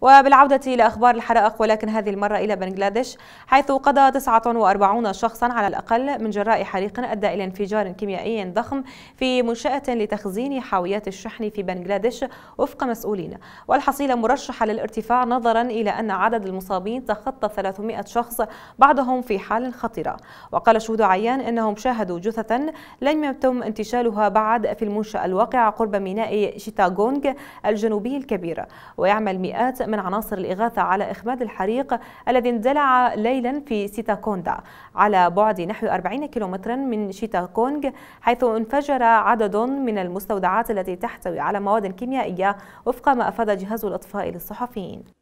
وبالعودة إلى أخبار الحرائق ولكن هذه المرة إلى بنغلاديش حيث قضى 49 شخصا على الأقل من جراء حريق أدى إلى انفجار كيميائي ضخم في منشأة لتخزين حاويات الشحن في بنغلاديش وفق مسؤولين والحصيلة مرشحة للارتفاع نظرا إلى أن عدد المصابين تخطى 300 شخص بعضهم في حال خطيرة وقال شهود عيان أنهم شاهدوا جثثا لم يتم انتشالها بعد في المنشأة الواقعة قرب ميناء شيتاغونغ الجنوبي الكبير ويعمل مئات من عناصر الإغاثة على إخماد الحريق الذي اندلع ليلا في سيتاكوندا على بعد نحو 40 كيلومترا من شيتاكونغ حيث انفجر عدد من المستودعات التي تحتوي على مواد كيميائية وفق ما أفاد جهاز الإطفاء للصحفيين